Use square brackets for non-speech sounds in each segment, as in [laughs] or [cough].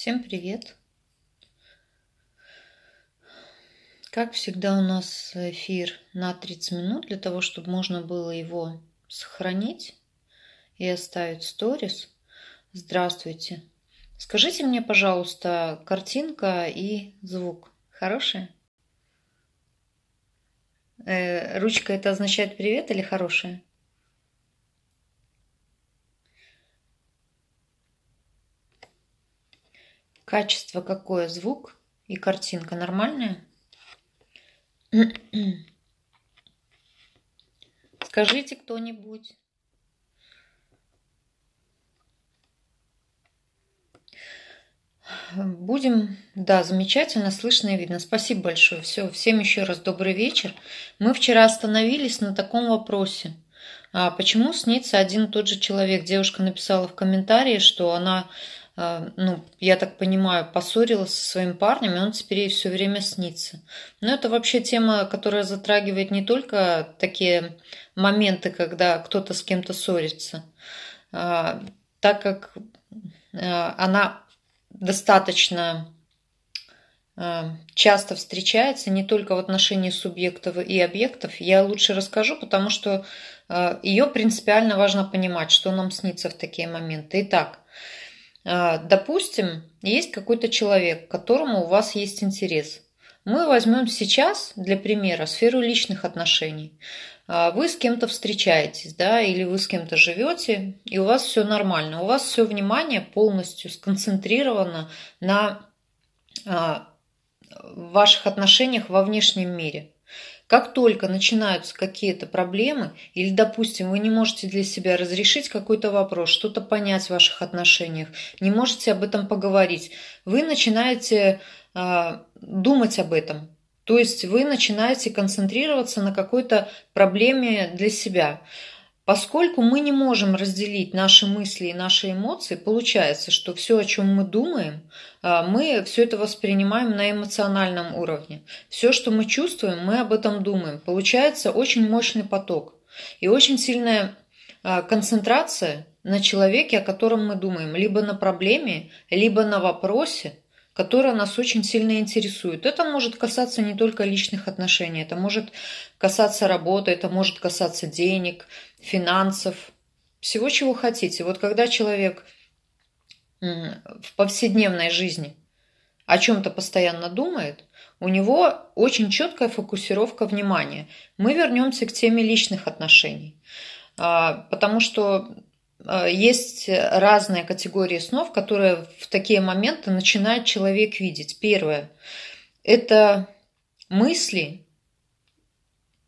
Всем привет! Как всегда у нас эфир на 30 минут для того, чтобы можно было его сохранить и оставить сторис. Здравствуйте! Скажите мне, пожалуйста, картинка и звук хорошие? Э, ручка это означает привет или хорошая? Качество какое? Звук и картинка нормальная? [clears throat] Скажите кто-нибудь. Будем, да, замечательно, слышно и видно. Спасибо большое. Все, всем еще раз добрый вечер. Мы вчера остановились на таком вопросе. А почему снится один и тот же человек? Девушка написала в комментарии, что она Э, ну, я так понимаю, поссорилась со своим парнем, и он теперь ей все время снится. Но это вообще тема, которая затрагивает не только такие моменты, когда кто-то с кем-то ссорится, э, так как э, она достаточно часто встречается не только в отношении субъектов и объектов. Я лучше расскажу, потому что ее принципиально важно понимать, что нам снится в такие моменты. Итак, а, допустим, есть какой-то человек, к которому у вас есть интерес. Мы возьмем сейчас, для примера, сферу личных отношений. А, вы с кем-то встречаетесь, да, или вы с кем-то живете, и у вас все нормально, у вас все внимание полностью сконцентрировано на а, ваших отношениях во внешнем мире – как только начинаются какие-то проблемы, или, допустим, вы не можете для себя разрешить какой-то вопрос, что-то понять в ваших отношениях, не можете об этом поговорить, вы начинаете э, думать об этом. То есть вы начинаете концентрироваться на какой-то проблеме для себя. Поскольку мы не можем разделить наши мысли и наши эмоции, получается, что все, о чем мы думаем, а, мы все это воспринимаем на эмоциональном уровне. Все, что мы чувствуем, мы об этом думаем. Получается очень мощный поток и очень сильная а, концентрация на человеке, о котором мы думаем, либо на проблеме, либо на вопросе, которая нас очень сильно интересует. Это может касаться не только личных отношений, это может касаться работы, это может касаться денег, финансов, всего, чего хотите. Вот когда человек в повседневной жизни о чем-то постоянно думает, у него очень четкая фокусировка внимания. Мы вернемся к теме личных отношений, а, потому что Э, есть разные категории снов, которые в такие моменты начинает человек видеть. Первое – это мысли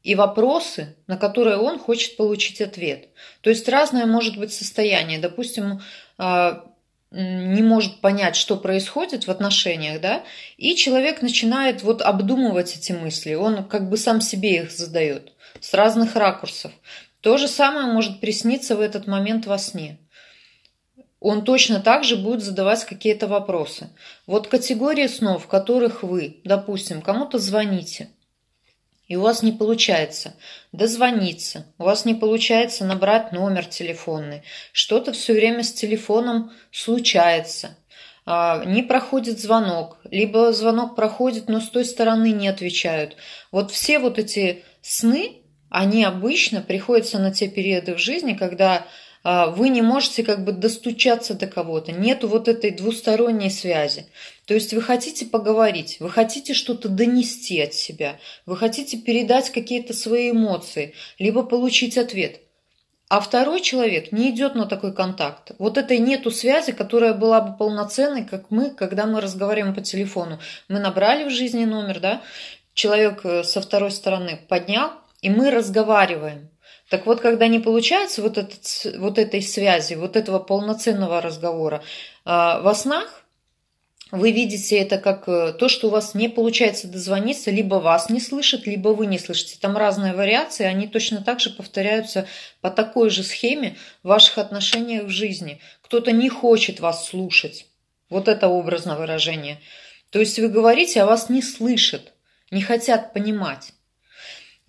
и вопросы, на которые он хочет получить ответ. То есть разное может быть состояние. Допустим, э, не может понять, что происходит в отношениях, да, и человек начинает вот обдумывать эти мысли, он как бы сам себе их задает с разных ракурсов. То же самое может присниться в этот момент во сне. Он точно так же будет задавать какие-то вопросы. Вот категории снов, в которых вы, допустим, кому-то звоните, и у вас не получается дозвониться, у вас не получается набрать номер телефонный, что-то все время с телефоном случается, а, не проходит звонок, либо звонок проходит, но с той стороны не отвечают. Вот все вот эти сны, они обычно приходятся на те периоды в жизни, когда а, вы не можете как бы достучаться до кого-то, нету вот этой двусторонней связи. То есть вы хотите поговорить, вы хотите что-то донести от себя, вы хотите передать какие-то свои эмоции, либо получить ответ. А второй человек не идет на такой контакт. Вот этой нету связи, которая была бы полноценной, как мы, когда мы разговариваем по телефону. Мы набрали в жизни номер, да, человек э, со второй стороны поднял, и мы разговариваем. Так вот, когда не получается вот, этот, вот этой связи, вот этого полноценного разговора а, во снах, вы видите это как э, то, что у вас не получается дозвониться, либо вас не слышат, либо вы не слышите. Там разные вариации, они точно так же повторяются по такой же схеме в ваших отношениях в жизни. Кто-то не хочет вас слушать. Вот это образное выражение. То есть вы говорите, а вас не слышат, не хотят понимать.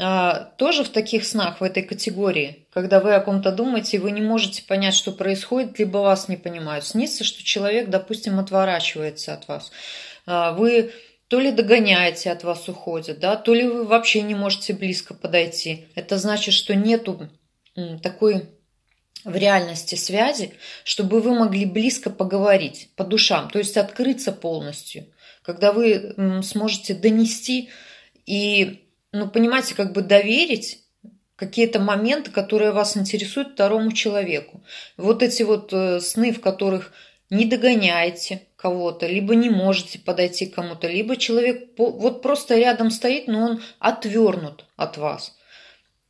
А, тоже в таких снах, в этой категории, когда вы о ком-то думаете, вы не можете понять, что происходит, либо вас не понимают. Снится, что человек, допустим, отворачивается от вас. А, вы то ли догоняете, от вас уходит, да, то ли вы вообще не можете близко подойти. Это значит, что нету такой в реальности связи, чтобы вы могли близко поговорить по душам, то есть открыться полностью, когда вы сможете донести и ну, понимаете, как бы доверить какие-то моменты, которые вас интересуют второму человеку. Вот эти вот э, сны, в которых не догоняете кого-то, либо не можете подойти к кому-то, либо человек вот просто рядом стоит, но он отвернут от вас.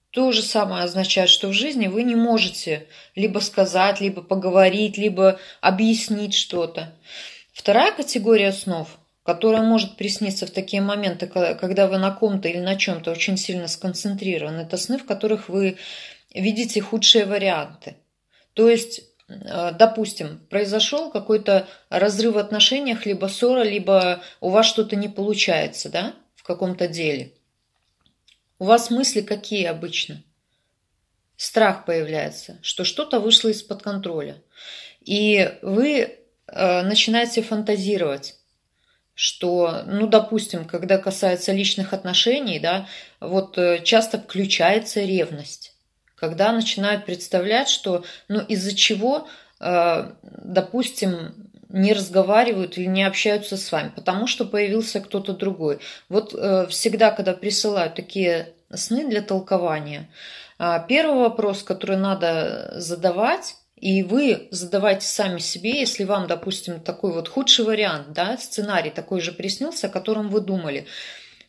То же самое означает, что в жизни вы не можете либо сказать, либо поговорить, либо объяснить что-то. Вторая категория снов которая может присниться в такие моменты, когда вы на ком-то или на чем-то очень сильно сконцентрированы. Это сны, в которых вы видите худшие варианты. То есть, э, допустим, произошел какой-то разрыв в отношениях, либо ссора, либо у вас что-то не получается, да, в каком-то деле. У вас мысли какие обычно? Страх появляется, что что-то вышло из-под контроля. И вы э, начинаете фантазировать что, ну, допустим, когда касается личных отношений, да, вот э, часто включается ревность, когда начинают представлять, что, ну, из-за чего, э, допустим, не разговаривают или не общаются с вами, потому что появился кто-то другой. Вот э, всегда, когда присылают такие сны для толкования, а, первый вопрос, который надо задавать, и вы задавайте сами себе, если вам, допустим, такой вот худший вариант, да, сценарий такой же приснился, о котором вы думали.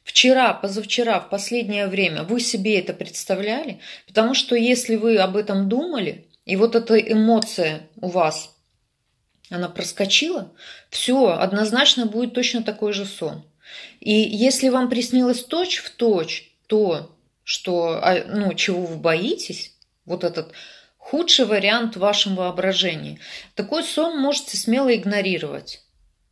Вчера, позавчера, в последнее время вы себе это представляли? Потому что если вы об этом думали, и вот эта эмоция у вас, она проскочила, все, однозначно будет точно такой же сон. И если вам приснилось точь в точь то, что, а, ну, чего вы боитесь, вот этот Худший вариант в вашем воображении. Такой сон можете смело игнорировать.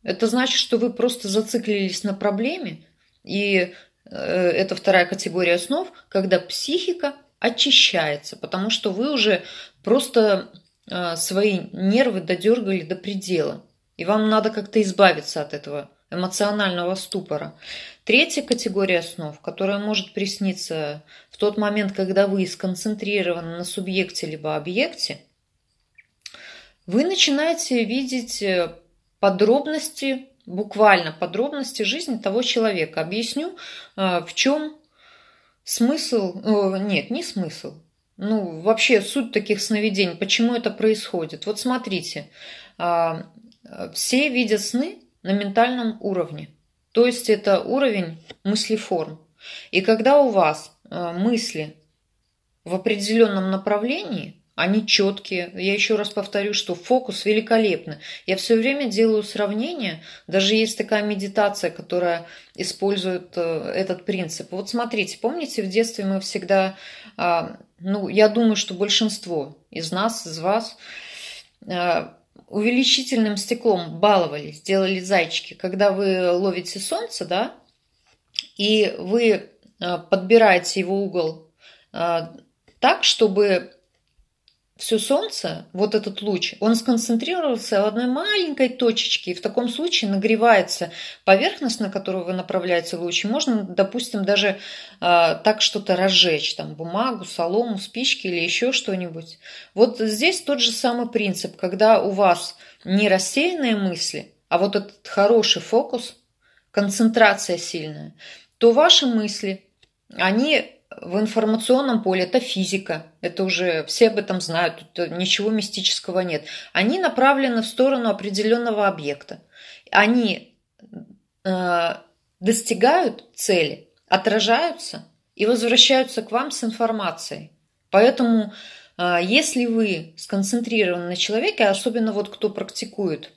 Это значит, что вы просто зациклились на проблеме, и э, это вторая категория снов, когда психика очищается, потому что вы уже просто э, свои нервы додергали до предела, и вам надо как-то избавиться от этого эмоционального ступора. Третья категория снов, которая может присниться в тот момент, когда вы сконцентрированы на субъекте либо объекте, вы начинаете видеть э, подробности, буквально подробности жизни того человека. Объясню, э, в чем смысл, э, нет, не смысл, ну, вообще суть таких сновидений, почему это происходит. Вот смотрите, а, все видят сны на ментальном уровне. То есть это уровень мыслеформ. И когда у вас э, мысли в определенном направлении, они четкие. Я еще раз повторю, что фокус великолепный. Я все время делаю сравнение. Даже есть такая медитация, которая использует э, этот принцип. Вот смотрите, помните, в детстве мы всегда, а, ну, я думаю, что большинство из нас, из вас а, увеличительным стеклом баловались, делали зайчики. Когда вы ловите солнце, да, и вы э, подбираете его угол э, так, чтобы все солнце, вот этот луч, он сконцентрировался в одной маленькой точечке, и в таком случае нагревается поверхность, на которую вы направляете луч. Можно, допустим, даже э, так что-то разжечь, там бумагу, солому, спички или еще что-нибудь. Вот здесь тот же самый принцип, когда у вас не рассеянные мысли, а вот этот хороший фокус, концентрация сильная, то ваши мысли, они в информационном поле это физика, это уже все об этом знают, тут э, ничего мистического нет. Они направлены в сторону определенного объекта. Они э, достигают цели, отражаются и возвращаются к вам с информацией. Поэтому, э, если вы сконцентрированы на человеке, особенно вот кто практикует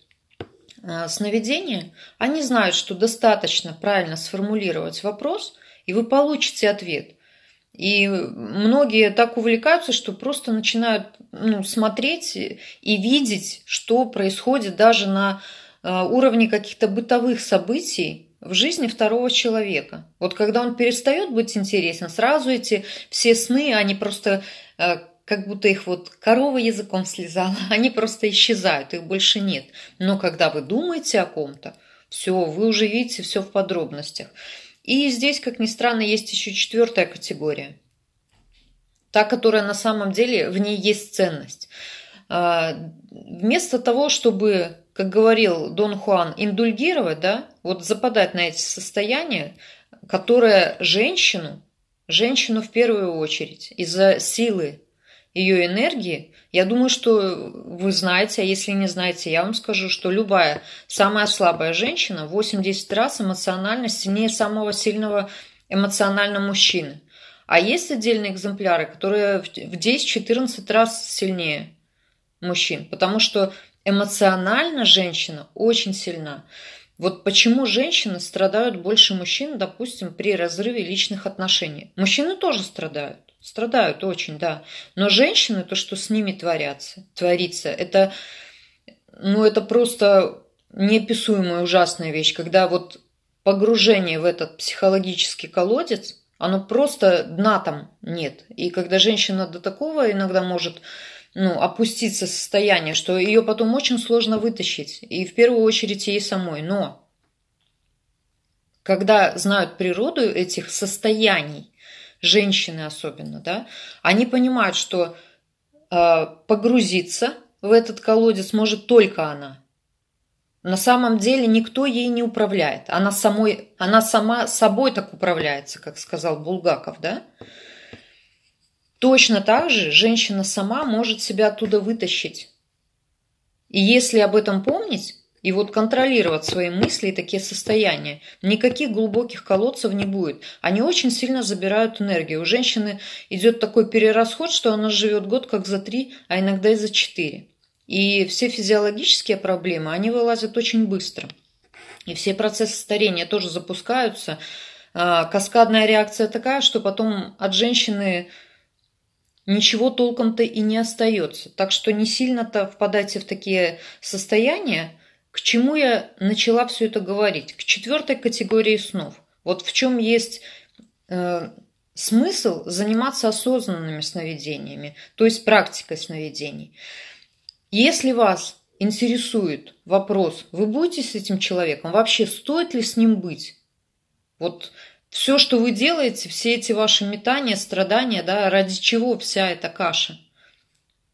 э, сновидение, они знают, что достаточно правильно сформулировать вопрос, и вы получите ответ – и многие так увлекаются, что просто начинают ну, смотреть и видеть, что происходит даже на э, уровне каких-то бытовых событий в жизни второго человека. Вот когда он перестает быть интересен, сразу эти все сны, они просто э, как будто их вот корова языком слезала, [laughs] они просто исчезают, их больше нет. Но когда вы думаете о ком-то, все, вы уже видите все в подробностях. И здесь, как ни странно, есть еще четвертая категория. Та, которая на самом деле, в ней есть ценность. А, вместо того, чтобы, как говорил Дон Хуан, индульгировать, да, вот западать на эти состояния, которые женщину, женщину в первую очередь, из-за силы ее энергии я думаю, что вы знаете, а если не знаете, я вам скажу, что любая самая слабая женщина 8-10 раз эмоционально сильнее самого сильного эмоционально мужчины. А есть отдельные экземпляры, которые в 10-14 раз сильнее мужчин, потому что эмоционально женщина очень сильна. Вот почему женщины страдают больше мужчин, допустим, при разрыве личных отношений. Мужчины тоже страдают. Страдают очень, да. Но женщины, то, что с ними творятся, творится, это, ну, это просто неописуемая ужасная вещь, когда вот погружение в этот психологический колодец, оно просто дна там нет. И когда женщина до такого иногда может ну, опуститься состояние, что ее потом очень сложно вытащить. И в первую очередь ей самой. Но когда знают природу этих состояний, женщины особенно, да, они понимают, что э, погрузиться в этот колодец может только она. На самом деле никто ей не управляет. Она, самой, она сама собой так управляется, как сказал Булгаков, да? Точно так же женщина сама может себя оттуда вытащить. И если об этом помнить, и вот контролировать свои мысли и такие состояния. Никаких глубоких колодцев не будет. Они очень сильно забирают энергию. У женщины идет такой перерасход, что она живет год как за три, а иногда и за четыре. И все физиологические проблемы, они вылазят очень быстро. И все процессы старения тоже запускаются. А, каскадная реакция такая, что потом от женщины ничего толком-то и не остается. Так что не сильно-то впадайте в такие состояния, к чему я начала все это говорить? К четвертой категории снов. Вот в чем есть э, смысл заниматься осознанными сновидениями, то есть практикой сновидений. Если вас интересует вопрос, вы будете с этим человеком, вообще стоит ли с ним быть? Вот все, что вы делаете, все эти ваши метания, страдания, да, ради чего вся эта каша?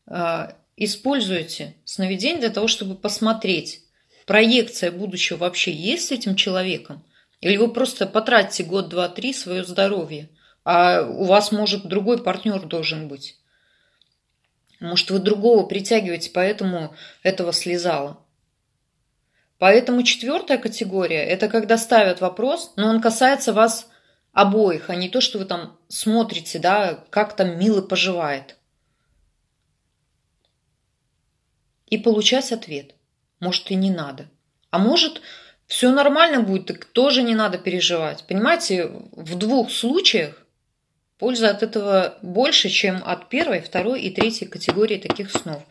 Э, используйте сновидение для того, чтобы посмотреть, проекция будущего вообще есть с этим человеком? Или вы просто потратите год, два, три свое здоровье, а у вас, может, другой партнер должен быть? Может, вы другого притягиваете, поэтому этого слезало? Поэтому четвертая категория – это когда ставят вопрос, но он касается вас обоих, а не то, что вы там смотрите, да, как там мило поживает. И получать ответ – может и не надо. А может, все нормально будет, так тоже не надо переживать. Понимаете, в двух случаях польза от этого больше, чем от первой, второй и третьей категории таких снов.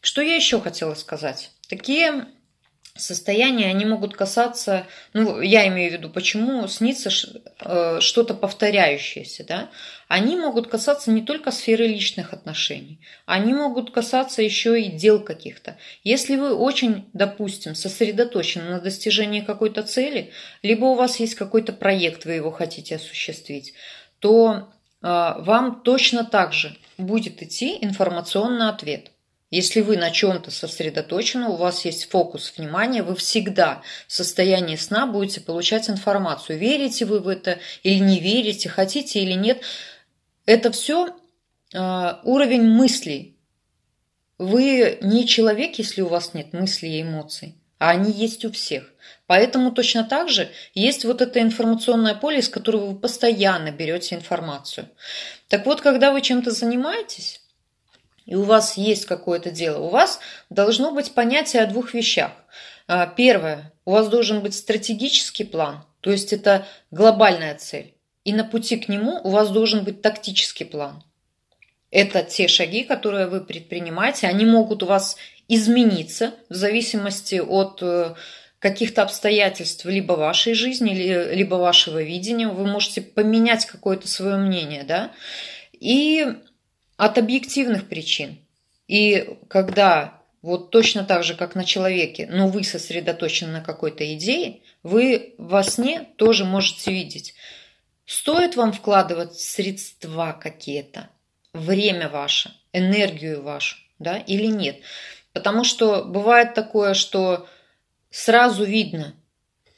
Что я еще хотела сказать? Такие состояния, они могут касаться, ну, я имею в виду, почему снится э, что-то повторяющееся, да, они могут касаться не только сферы личных отношений, они могут касаться еще и дел каких-то. Если вы очень, допустим, сосредоточены на достижении какой-то цели, либо у вас есть какой-то проект, вы его хотите осуществить, то э, вам точно так же будет идти информационный ответ – если вы на чем-то сосредоточены, у вас есть фокус внимания, вы всегда в состоянии сна будете получать информацию. Верите вы в это или не верите, хотите или нет. Это все а, уровень мыслей. Вы не человек, если у вас нет мыслей и эмоций, а они есть у всех. Поэтому точно так же есть вот это информационное поле, из которого вы постоянно берете информацию. Так вот, когда вы чем-то занимаетесь, и у вас есть какое-то дело, у вас должно быть понятие о двух вещах. А, первое, у вас должен быть стратегический план, то есть это глобальная цель. И на пути к нему у вас должен быть тактический план. Это те шаги, которые вы предпринимаете. Они могут у вас измениться в зависимости от э, каких-то обстоятельств либо вашей жизни, либо вашего видения. Вы можете поменять какое-то свое мнение. Да? И от объективных причин. И когда вот точно так же, как на человеке, но вы сосредоточены на какой-то идее, вы во сне тоже можете видеть, стоит вам вкладывать средства какие-то, время ваше, энергию вашу, да, или нет. Потому что бывает такое, что сразу видно,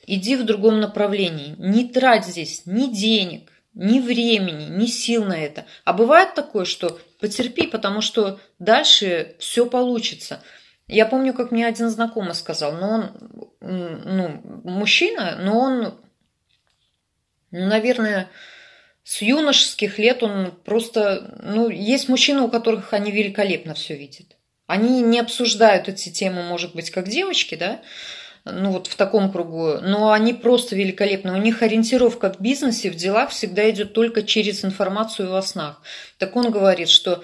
иди в другом направлении, не трать здесь ни денег, ни времени, ни сил на это. А бывает такое, что потерпи, потому что дальше все получится. Я помню, как мне один знакомый сказал, но он, ну, мужчина, но он, ну, наверное, с юношеских лет он просто, ну, есть мужчины, у которых они великолепно все видят. Они не обсуждают эти темы, может быть, как девочки, да, ну вот в таком кругу, но они просто великолепны. У них ориентировка в бизнесе, в делах всегда идет только через информацию во снах. Так он говорит, что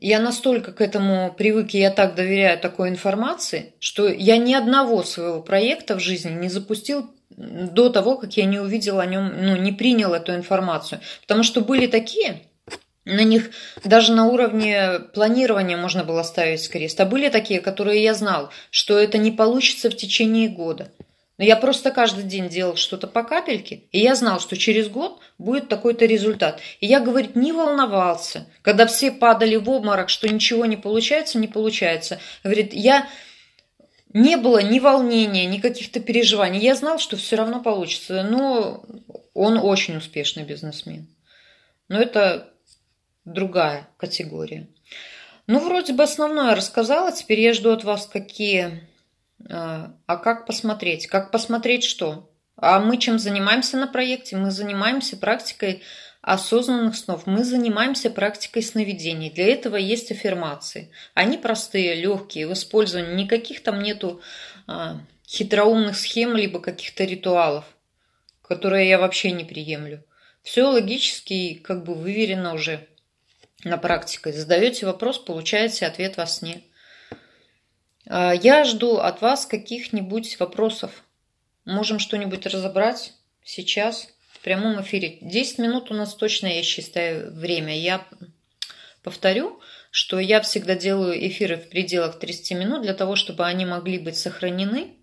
я настолько к этому привык, и я так доверяю такой информации, что я ни одного своего проекта в жизни не запустил до того, как я не увидел о нем, ну, не принял эту информацию. Потому что были такие, на них даже на уровне планирования можно было ставить крест. А были такие, которые я знал, что это не получится в течение года. Но я просто каждый день делал что-то по капельке, и я знал, что через год будет такой-то результат. И я, говорит, не волновался, когда все падали в обморок, что ничего не получается, не получается. Говорит, я не было ни волнения, ни каких-то переживаний. Я знал, что все равно получится. Но он очень успешный бизнесмен. Но это другая категория. Ну, вроде бы основное рассказала, теперь я жду от вас какие... А, а как посмотреть? Как посмотреть что? А мы чем занимаемся на проекте? Мы занимаемся практикой осознанных снов. Мы занимаемся практикой сновидений. Для этого есть аффирмации. Они простые, легкие, в использовании. Никаких там нету а, хитроумных схем, либо каких-то ритуалов, которые я вообще не приемлю. Все логически и как бы выверено уже на практике. Задаете вопрос, получаете ответ во сне. А, я жду от вас каких-нибудь вопросов. Можем что-нибудь разобрать сейчас в прямом эфире. 10 минут у нас точно, я считаю, время. Я повторю, что я всегда делаю эфиры в пределах 30 минут для того, чтобы они могли быть сохранены.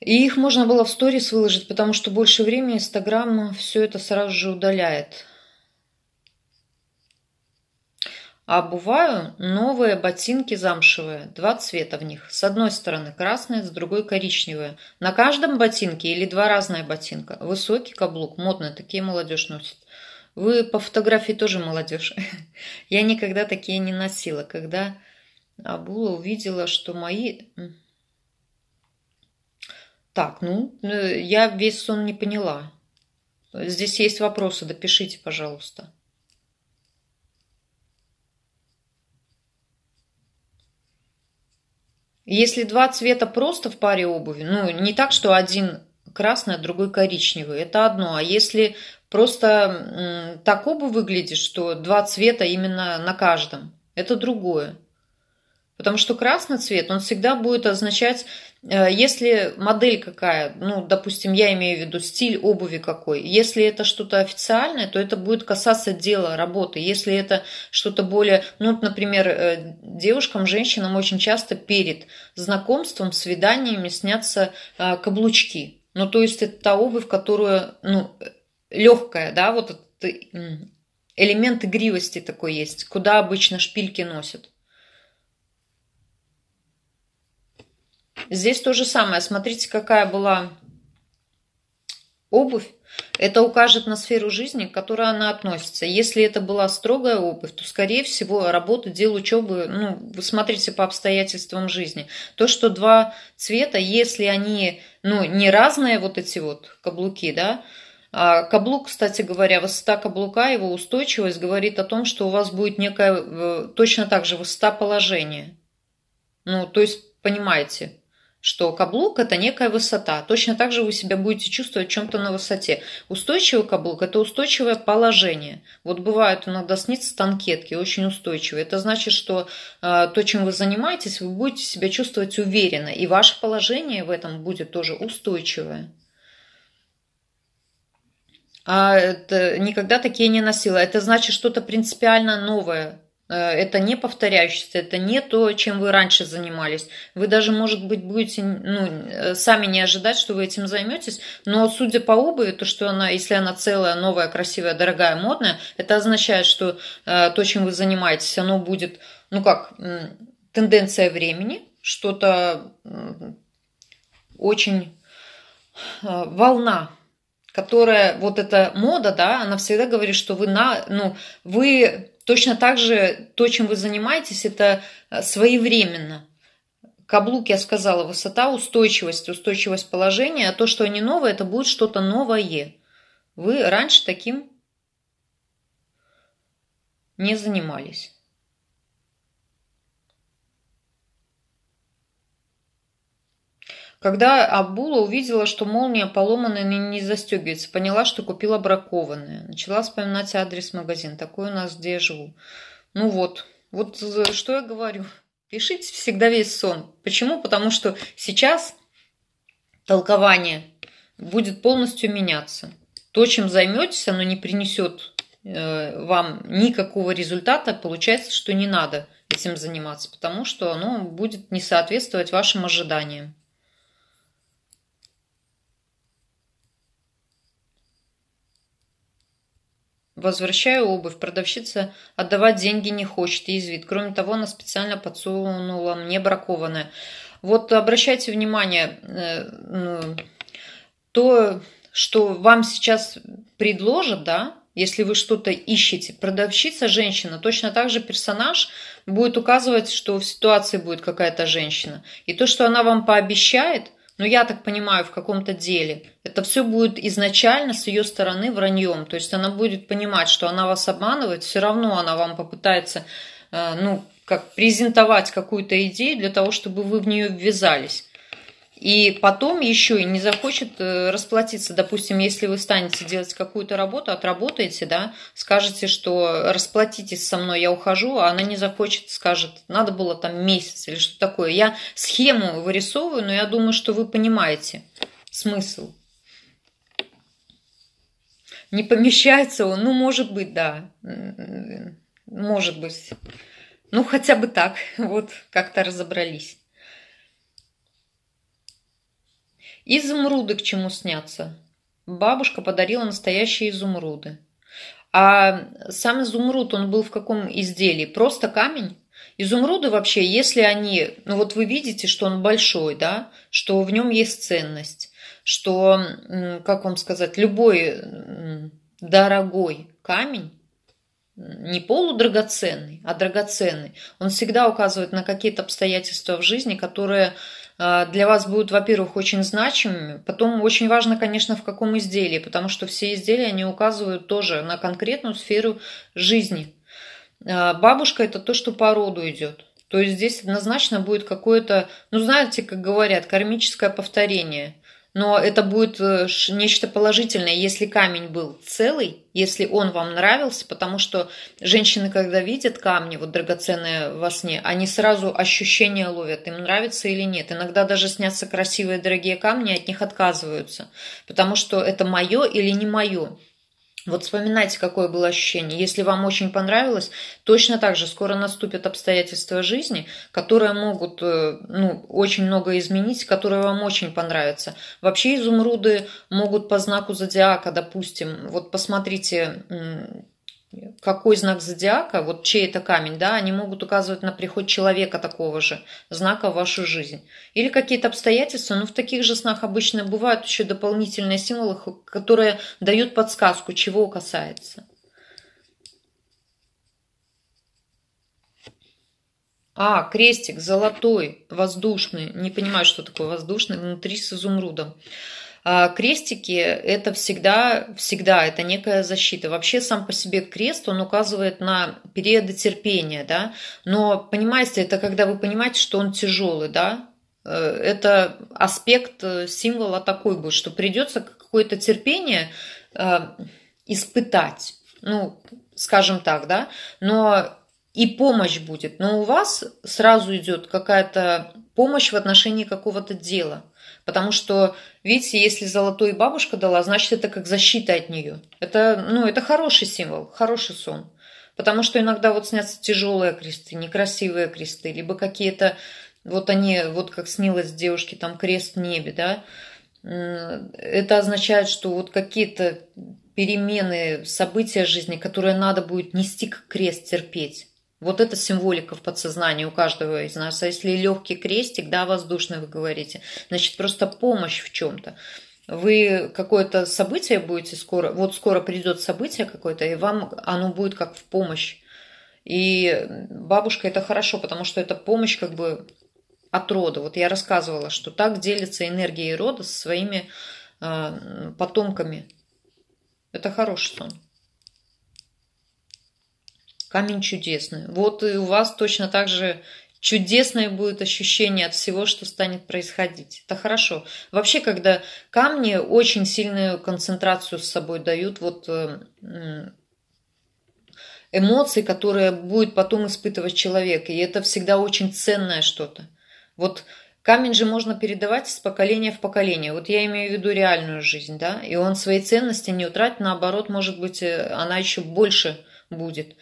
И их можно было в сторис выложить, потому что больше времени Инстаграм все это сразу же удаляет. обуваю а новые ботинки замшевые, два цвета в них. С одной стороны красные, с другой коричневые. На каждом ботинке или два разные ботинка. Высокий каблук, модные такие молодежь носит. Вы по фотографии тоже молодежь. [laughs] Я никогда такие не носила. Когда Абула увидела, что мои... Так, ну, э, я весь сон не поняла. Здесь есть вопросы, допишите, пожалуйста. Если два цвета просто в паре обуви, ну, не так, что один красный, а другой коричневый, это одно. А если просто так обувь выглядит, что два цвета именно на каждом, это другое. Потому что красный цвет, он всегда будет означать Э, если модель какая, ну, допустим, я имею в виду стиль обуви какой, если это что-то официальное, то это будет касаться дела, работы. Если это что-то более, ну, например, э, девушкам, женщинам очень часто перед знакомством, свиданиями снятся а, каблучки. Ну, то есть это та обувь, которую, ну, легкая, да, вот элемент игривости такой есть, куда обычно шпильки носят. Здесь то же самое. Смотрите, какая была обувь. Это укажет на сферу жизни, к которой она относится. Если это была строгая обувь, то, скорее всего, работа, дел, учебы, ну, вы смотрите по обстоятельствам жизни. То, что два цвета, если они, ну, не разные вот эти вот каблуки, да, а каблук, кстати говоря, высота каблука, его устойчивость говорит о том, что у вас будет некая, э, точно так же, высота положения. Ну, то есть, понимаете, что каблук – это некая высота. Точно так же вы себя будете чувствовать чем-то на высоте. Устойчивый каблук – это устойчивое положение. Вот бывают иногда снится танкетки, очень устойчивые. Это значит, что э, то, чем вы занимаетесь, вы будете себя чувствовать уверенно, и ваше положение в этом будет тоже устойчивое. А это, никогда такие не носила. Это значит что-то принципиально новое, Э, это не повторяющееся, это не то, чем вы раньше занимались. Вы даже, может быть, будете ну, э, сами не ожидать, что вы этим займетесь, но судя по обуви, то, что она, если она целая, новая, красивая, дорогая, модная, это означает, что э, то, чем вы занимаетесь, оно будет, ну как, тенденция времени, что-то очень волна которая вот эта мода, да, она всегда говорит, что вы на, ну, вы Точно так же то, чем вы занимаетесь, это э, своевременно. Каблук, я сказала, высота, устойчивость, устойчивость положения, а то, что они новые, это будет что-то новое. Вы раньше таким не занимались. Когда Абула увидела, что молния поломанная не застегивается, поняла, что купила бракованное. Начала вспоминать адрес магазина. Такой у нас, где я живу. Ну вот, вот что я говорю. Пишите всегда весь сон. Почему? Потому что сейчас толкование будет полностью меняться. То, чем займетесь, оно не принесет э, вам никакого результата, получается, что не надо этим заниматься, потому что оно будет не соответствовать вашим ожиданиям. Возвращаю обувь, продавщица отдавать деньги не хочет и извит. Кроме того, она специально подсунула мне бракованное. Вот обращайте внимание, э, ну, то, что вам сейчас предложат, да, если вы что-то ищете, продавщица женщина, точно так же персонаж будет указывать, что в ситуации будет какая-то женщина. И то, что она вам пообещает – но я так понимаю, в каком-то деле, это все будет изначально с ее стороны враньем. То есть она будет понимать, что она вас обманывает, все равно она вам попытается, э, ну, как презентовать какую-то идею для того, чтобы вы в нее ввязались. И потом еще и не захочет э, расплатиться. Допустим, если вы станете делать какую-то работу, отработаете, да, скажете, что расплатитесь со мной, я ухожу, а она не захочет, скажет, надо было там месяц или что такое. Я схему вырисовываю, но я думаю, что вы понимаете смысл. Не помещается он, ну, может быть, да, может быть. Ну, хотя бы так, [laughs] вот как-то разобрались. Изумруды к чему снятся. Бабушка подарила настоящие изумруды. А сам изумруд, он был в каком изделии? Просто камень? Изумруды вообще, если они... Ну вот вы видите, что он большой, да? Что в нем есть ценность. Что, как вам сказать, любой дорогой камень, не полудрагоценный, а драгоценный, он всегда указывает на какие-то обстоятельства в жизни, которые а, для вас будут, во-первых, очень значимыми. Потом очень важно, конечно, в каком изделии, потому что все изделия, они указывают тоже на конкретную сферу жизни. А, бабушка – это то, что по роду идет. То есть здесь однозначно будет какое-то, ну знаете, как говорят, кармическое повторение – но это будет э, нечто положительное, если камень был целый, если он вам нравился, потому что женщины, когда видят камни, вот драгоценные во сне, они сразу ощущения ловят, им нравится или нет. Иногда даже снятся красивые дорогие камни, от них отказываются, потому что это мое или не мое. Вот вспоминайте, какое было ощущение. Если вам очень понравилось, точно так же скоро наступят обстоятельства жизни, которые могут э, ну, очень много изменить, которые вам очень понравятся. Вообще изумруды могут по знаку зодиака, допустим, вот посмотрите какой знак зодиака, вот чей это камень, да, они могут указывать на приход человека такого же знака в вашу жизнь. Или какие-то обстоятельства, Ну, в таких же снах обычно бывают еще дополнительные символы, которые дают подсказку, чего касается. А, крестик золотой, воздушный. Не понимаю, что такое воздушный, внутри с изумрудом. А крестики – это всегда, всегда, это некая защита. Вообще сам по себе крест, он указывает на периоды терпения, да. Но, понимаете, это когда вы понимаете, что он тяжелый, да, э, это аспект э, символа такой будет, что придется какое-то терпение э, испытать, ну, скажем так, да, но и помощь будет, но у вас сразу идет какая-то помощь в отношении какого-то дела – Потому что, видите, если золотой бабушка дала, значит, это как защита от нее. Это, ну, это хороший символ, хороший сон. Потому что иногда вот снятся тяжелые кресты, некрасивые кресты, либо какие-то, вот они, вот как снилось девушке, там крест в небе, да, это означает, что вот какие-то перемены, события жизни, которые надо будет нести как крест, терпеть. Вот это символика в подсознании у каждого из нас. А если легкий крестик, да, воздушный, вы говорите, значит, просто помощь в чем-то. Вы какое-то событие будете скоро, вот скоро придет событие какое-то, и вам оно будет как в помощь. И бабушка это хорошо, потому что это помощь как бы от рода. Вот я рассказывала, что так делится энергией рода со своими э, потомками. Это хороший сон. Камень чудесный. Вот и у вас точно так же чудесное будет ощущение от всего, что станет происходить. Это хорошо. Вообще, когда камни очень сильную концентрацию с собой дают, вот э, эмоции, которые будет потом испытывать человек. И это всегда очень ценное что-то. Вот камень же можно передавать из поколения в поколение. Вот я имею в виду реальную жизнь, да, и он свои ценности не утратит, наоборот, может быть, э, она еще больше будет.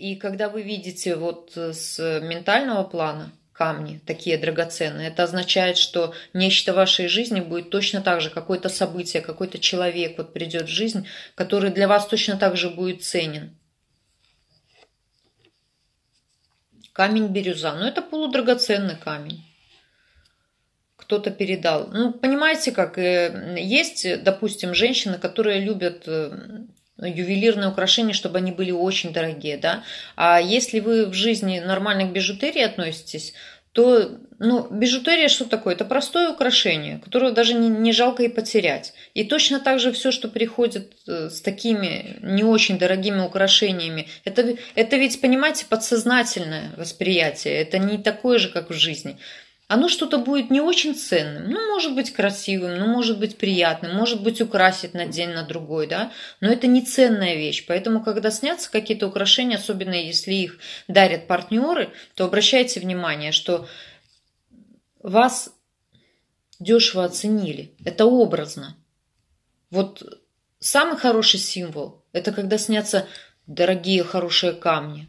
И когда вы видите вот э, с ментального плана камни, такие драгоценные, это означает, что нечто в вашей жизни будет точно так же, какое-то событие, какой-то человек вот придет в жизнь, который для вас точно так же будет ценен. Камень бирюза. Ну, это полудрагоценный камень кто-то передал. Ну, понимаете, как э, есть, допустим, женщины, которые любят э, Э, ювелирные украшения, чтобы они были очень дорогие, да. А если вы в жизни нормально к бижутерии относитесь, то ну, бижутерия что такое? Это простое украшение, которое даже не, не жалко и потерять. И точно так же все, что приходит э, с такими не очень дорогими украшениями, это, это ведь, понимаете, подсознательное восприятие. Это не такое же, как в жизни оно что-то будет не очень ценным. Ну, может быть красивым, ну, может быть приятным, может быть украсит на день, на другой, да, но это не ценная вещь. Поэтому, когда снятся какие-то украшения, особенно если их дарят партнеры, то обращайте внимание, что вас дешево оценили. Это образно. Вот самый хороший символ – это когда снятся дорогие хорошие камни,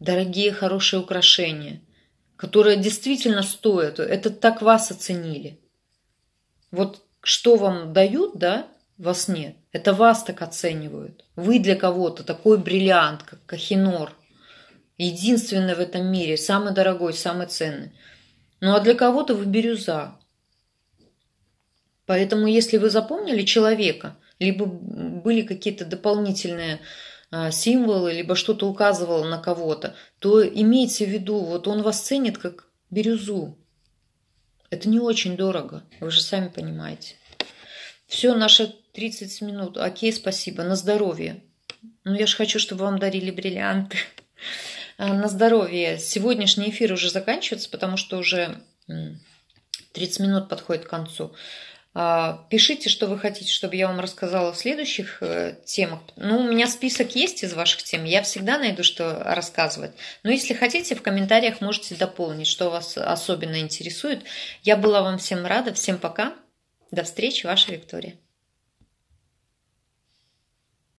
дорогие хорошие украшения – которые действительно стоят. Это так вас оценили. Вот что вам дают, да, во сне, это вас так оценивают. Вы для кого-то такой бриллиант, как Кахинор. Единственный в этом мире, самый дорогой, самый ценный. Ну а для кого-то вы бирюза. Поэтому если вы запомнили человека, либо были какие-то дополнительные а, символы, либо что-то указывало на кого-то, то имейте в виду, вот он вас ценит как бирюзу. Это не очень дорого, вы же сами понимаете. Все, наши 30 минут. Окей, спасибо. На здоровье. Ну, я же хочу, чтобы вам дарили бриллианты. А, на здоровье. Сегодняшний эфир уже заканчивается, потому что уже 30 минут подходит к концу. А, пишите, что вы хотите, чтобы я вам рассказала в следующих э, темах. Ну, у меня список есть из ваших тем, я всегда найду, что рассказывать. Но если хотите, в комментариях можете дополнить, что вас особенно интересует. Я была вам всем рада, всем пока. До встречи, ваша Виктория.